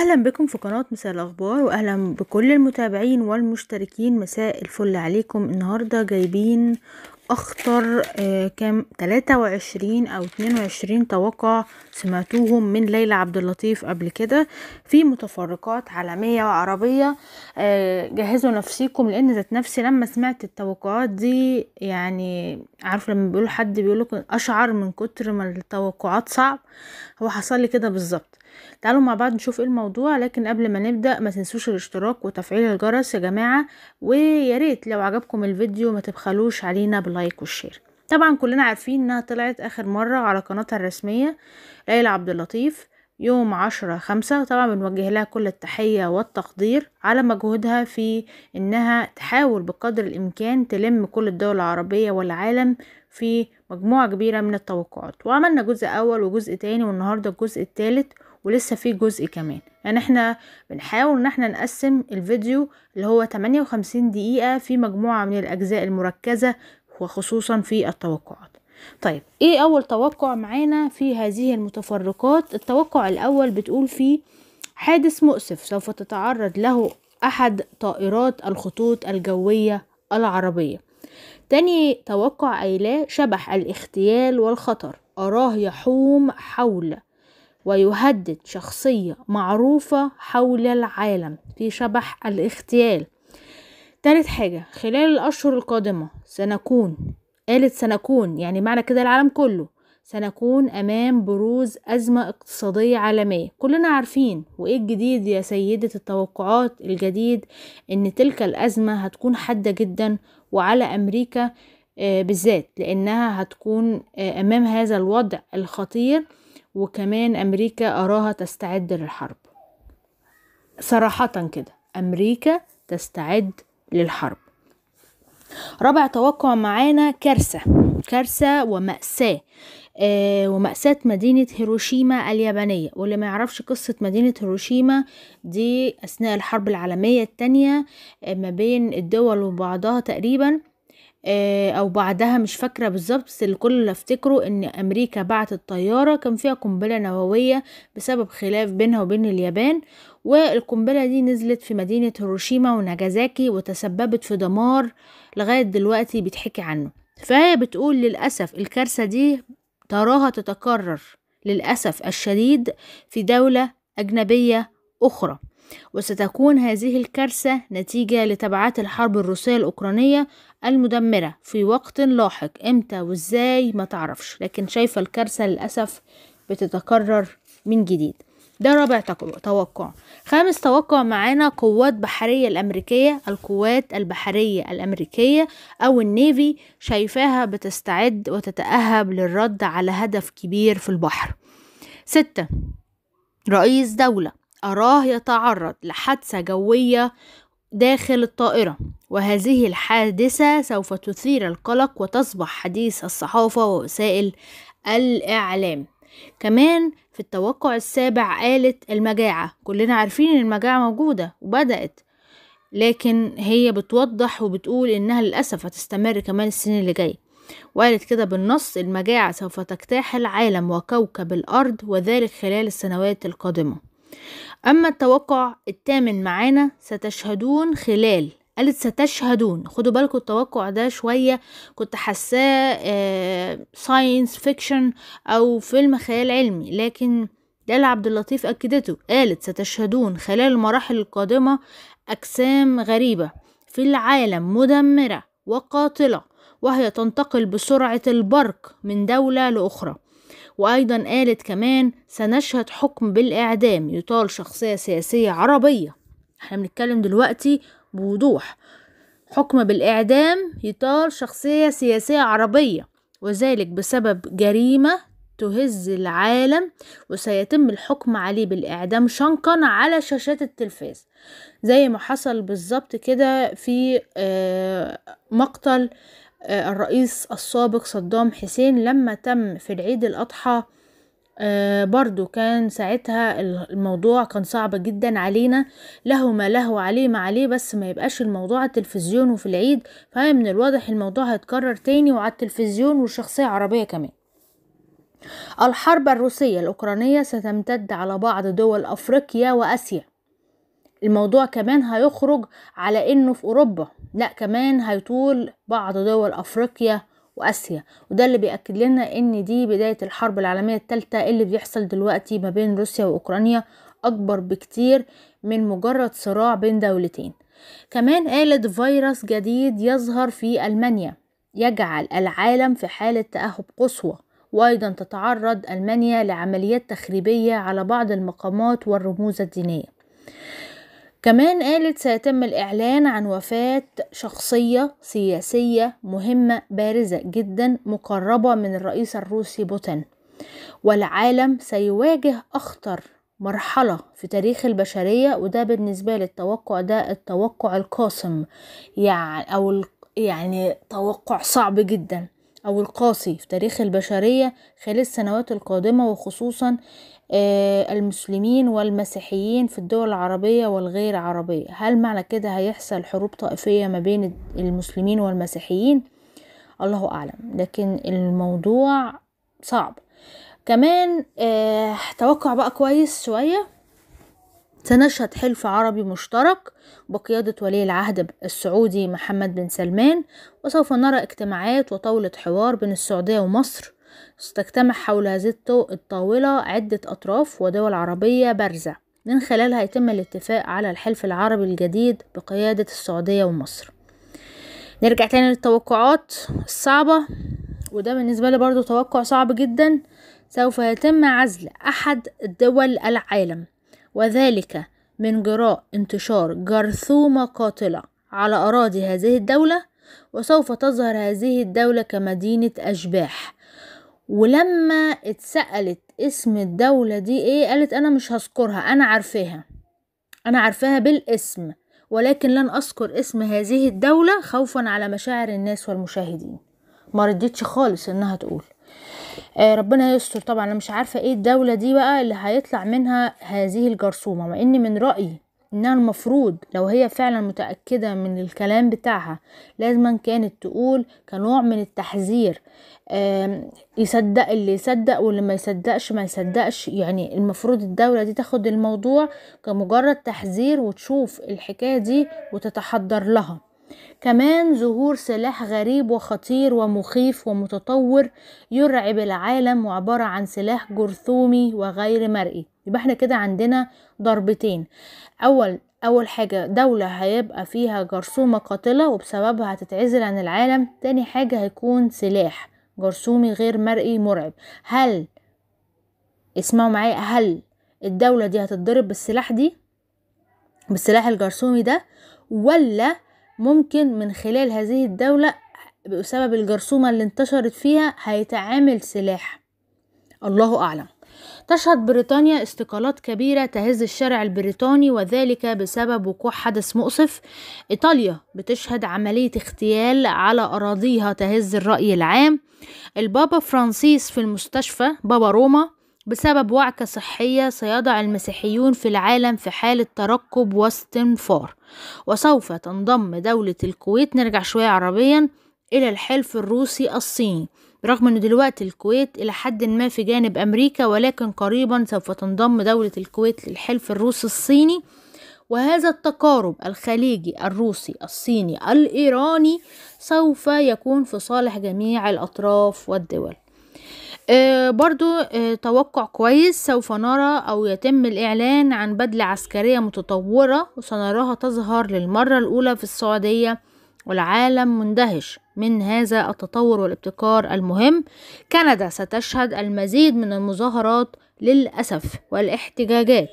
اهلا بكم في قناة مساء الاخبار واهلا بكل المتابعين والمشتركين مساء الفل عليكم النهاردة جايبين اخطر آه، كام 23 او 22 توقع سمعتوهم من ليلى عبد اللطيف قبل كده في متفرقات عالميه وعربيه آه، جهزوا نفسيكم لان ذات نفسي لما سمعت التوقعات دي يعني عارفه لما بيقولوا حد بيقول لكم اشعر من كتر ما التوقعات صعب هو حصل لي كده بالظبط تعالوا مع بعض نشوف ايه الموضوع لكن قبل ما نبدأ ما تنسوش الاشتراك وتفعيل الجرس يا جماعة وياريت لو عجبكم الفيديو ما تبخلوش علينا باللايك والشير طبعا كلنا عارفين انها طلعت اخر مرة على قناتها الرسمية ليلى عبد اللطيف يوم عشرة خمسة طبعا بنوجه لها كل التحية والتقدير على مجهودها في انها تحاول بقدر الامكان تلم كل الدول العربية والعالم في مجموعة كبيرة من التوقعات وعملنا جزء أول وجزء تاني والنهاردة الجزء التالت ولسه في جزء كمان يعني احنا بنحاول ان احنا نقسم الفيديو اللي هو 58 دقيقة في مجموعة من الأجزاء المركزة وخصوصا في التوقعات طيب ايه أول توقع معانا في هذه المتفرقات التوقع الأول بتقول فيه حادث مؤسف سوف تتعرض له أحد طائرات الخطوط الجوية العربية تاني توقع أيلاه شبح الاغتيال والخطر أراه يحوم حول ويهدد شخصية معروفة حول العالم في شبح الاغتيال تالت حاجة خلال الأشهر القادمة سنكون قالت سنكون يعني معنى كده العالم كله سنكون أمام بروز أزمة اقتصادية عالمية كلنا عارفين وإيه الجديد يا سيدة التوقعات الجديد إن تلك الأزمة هتكون حادة جدا وعلى أمريكا آه، بالذات لأنها هتكون آه، أمام هذا الوضع الخطير وكمان أمريكا أراها تستعد للحرب صراحة كده أمريكا تستعد للحرب رابع توقع معانا كارثة كارثة ومأساة آه، ومأساة مدينة هيروشيما اليابانية واللي ما يعرفش قصة مدينة هيروشيما دي أثناء الحرب العالمية الثانية آه، ما بين الدول وبعضها تقريبا آه، أو بعدها مش فاكرة بالظبط بس الكل اللي افتكروا إن أمريكا بعتت طيارة كان فيها قنبلة نووية بسبب خلاف بينها وبين اليابان والقنبلة دي نزلت في مدينة هيروشيما وناجازاكي وتسببت في دمار لغاية دلوقتي بيتحكي عنه فهي بتقول للأسف الكارثة دي تراها تتكرر للأسف الشديد في دولة أجنبية أخرى وستكون هذه الكارثة نتيجة لتبعات الحرب الروسية الأوكرانية المدمرة في وقت لاحق إمتى وإزاي ما تعرفش لكن شايفة الكارثة للأسف بتتكرر من جديد ده رابع توقع خامس توقع معانا قوات بحرية الأمريكية القوات البحرية الأمريكية أو النيفي شايفاها بتستعد وتتأهب للرد على هدف كبير في البحر ستة رئيس دولة أراه يتعرض لحادثة جوية داخل الطائرة وهذه الحادثة سوف تثير القلق وتصبح حديث الصحافة ووسائل الإعلام كمان في التوقع السابع قالت المجاعة كلنا عارفين ان المجاعة موجودة وبدأت لكن هي بتوضح وبتقول انها للأسف هتستمر كمان السنة اللي جاية وقالت كده بالنص المجاعة سوف تجتاح العالم وكوكب الأرض وذلك خلال السنوات القادمة أما التوقع الثامن معانا ستشهدون خلال قالت ستشهدون خدوا بالكم التوقع ده شوية كنت حاساه ساينس آه، فيكشن أو فيلم خيال علمي لكن ليلى عبد اللطيف أكدته قالت ستشهدون خلال المراحل القادمة أجسام غريبة في العالم مدمرة وقاتلة وهي تنتقل بسرعة البرق من دولة لأخرى وأيضا قالت كمان سنشهد حكم بالإعدام يطال شخصية سياسية عربية احنا بنتكلم دلوقتي بوضوح حكم بالإعدام يطال شخصية سياسية عربية وذلك بسبب جريمة تهز العالم وسيتم الحكم عليه بالإعدام شنقا على شاشات التلفاز زي ما حصل بالظبط كده في آه، مقتل آه، الرئيس السابق صدام حسين لما تم في العيد الأضحى آه، برضو كان ساعتها الموضوع كان صعب جدا علينا له ما له عليه ما عليه بس ما يبقاش الموضوع التلفزيون وفي العيد فهي من الواضح الموضوع هيتكرر تاني وعلى التلفزيون وشخصية عربية كمان الحرب الروسية الأوكرانية ستمتد على بعض دول أفريقيا وآسيا الموضوع كمان هيخرج على انه في اوروبا لا كمان هيطول بعض دول افريقيا واسيا وده اللي بيأكد لنا ان دي بداية الحرب العالمية الثالثة اللي بيحصل دلوقتي ما بين روسيا واوكرانيا اكبر بكتير من مجرد صراع بين دولتين كمان قالت فيروس جديد يظهر في المانيا يجعل العالم في حالة تأهب قصوى وأيضا تتعرض ألمانيا لعمليات تخريبية على بعض المقامات والرموز الدينية كمان قالت سيتم الإعلان عن وفاة شخصية سياسية مهمة بارزة جدا مقربة من الرئيس الروسي بوتين والعالم سيواجه أخطر مرحلة في تاريخ البشرية وده بالنسبة للتوقع ده التوقع القاسم يعني أو يعني توقع صعب جدا أو القاسي في تاريخ البشرية خلال السنوات القادمة وخصوصا آه، المسلمين والمسيحيين في الدول العربية والغير عربية هل معنى كده هيحصل حروب طائفية ما بين المسلمين والمسيحيين الله أعلم لكن الموضوع صعب كمان آه توقع بقى كويس شوية سنشهد حلف عربي مشترك بقيادة ولي العهد السعودي محمد بن سلمان وسوف نرى اجتماعات وطاولة حوار بين السعودية ومصر ستجتمع حول هذه الطاولة عدة أطراف ودول عربية بارزة من خلالها يتم الاتفاق على الحلف العربي الجديد بقيادة السعودية ومصر نرجع تاني للتوقعات الصعبة وده بالنسبة لي برضو توقع صعب جدا سوف يتم عزل أحد دول العالم وذلك من جراء انتشار جرثومة قاتلة على أراضي هذه الدولة وسوف تظهر هذه الدولة كمدينة أشباح ولما اتسألت اسم الدولة دي ايه قالت انا مش هذكرها انا عارفاها انا عارفاها بالاسم ولكن لن اذكر اسم هذه الدولة خوفا على مشاعر الناس والمشاهدين ما رديتش خالص انها تقول آه ربنا يستر طبعا انا مش عارفة ايه الدولة دي بقى اللي هيطلع منها هذه الجرثومة مع ان من رأيي إنها المفروض لو هي فعلا متأكدة من الكلام بتاعها لازما كانت تقول كنوع من التحذير يصدق اللي يصدق واللي ما يصدقش ما يصدقش يعني المفروض الدولة دي تاخد الموضوع كمجرد تحذير وتشوف الحكاية دي وتتحضر لها كمان ظهور سلاح غريب وخطير ومخيف ومتطور يرعب العالم وعبارة عن سلاح جرثومي وغير مرئي يبقى احنا كده عندنا ضربتين اول اول حاجة دولة هيبقى فيها جرثومة قاتلة وبسببها هتتعزل عن العالم تاني حاجة هيكون سلاح جرثومي غير مرئي مرعب هل اسمعوا معايا هل الدولة دي هتتضرب بالسلاح دي بالسلاح الجرثومي ده ولا ممكن من خلال هذه الدولة بسبب الجرثومة اللي انتشرت فيها هيتعامل سلاح الله أعلم تشهد بريطانيا استقالات كبيرة تهز الشارع البريطاني وذلك بسبب وقوع حدث مؤسف إيطاليا بتشهد عملية اغتيال على أراضيها تهز الرأي العام البابا فرانسيس في المستشفى بابا روما بسبب وعكة صحية سيضع المسيحيون في العالم في حالة ترقب واستنفار وسوف تنضم دولة الكويت نرجع شوية عربيا إلى الحلف الروسي الصيني برغم أن دلوقتي الكويت إلى حد ما في جانب أمريكا ولكن قريبا سوف تنضم دولة الكويت للحلف الروسي الصيني وهذا التقارب الخليجي الروسي الصيني الإيراني سوف يكون في صالح جميع الأطراف والدول آه، برضو آه، توقع كويس سوف نرى أو يتم الإعلان عن بدلة عسكرية متطورة وسنراها تظهر للمرة الأولى في السعودية والعالم مندهش من هذا التطور والابتكار المهم كندا ستشهد المزيد من المظاهرات للأسف والاحتجاجات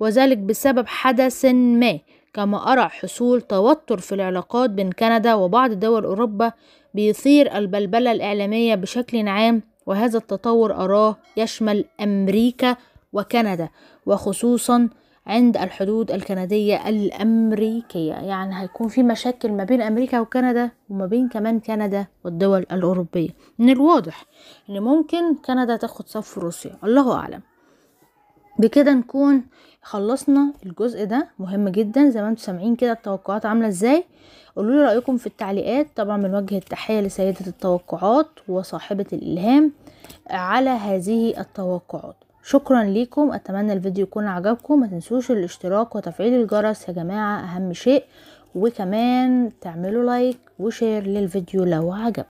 وذلك بسبب حدث ما كما أرى حصول توتر في العلاقات بين كندا وبعض دول أوروبا بيثير البلبلة الإعلامية بشكل عام وهذا التطور أراه يشمل أمريكا وكندا وخصوصا عند الحدود الكندية الأمريكية يعني هيكون في مشاكل ما بين أمريكا وكندا وما بين كمان كندا والدول الأوروبية من الواضح إن ممكن كندا تاخد صف روسيا الله أعلم بكده نكون خلصنا الجزء ده مهم جدا زي ما انتم سامعين كده التوقعات عامله ازاي قولوا لي رايكم في التعليقات طبعا بنوجه التحيه لسيده التوقعات وصاحبه الالهام على هذه التوقعات شكرا ليكم اتمنى الفيديو يكون عجبكم ما تنسوش الاشتراك وتفعيل الجرس يا جماعه اهم شيء وكمان تعملوا لايك وشير للفيديو لو عجب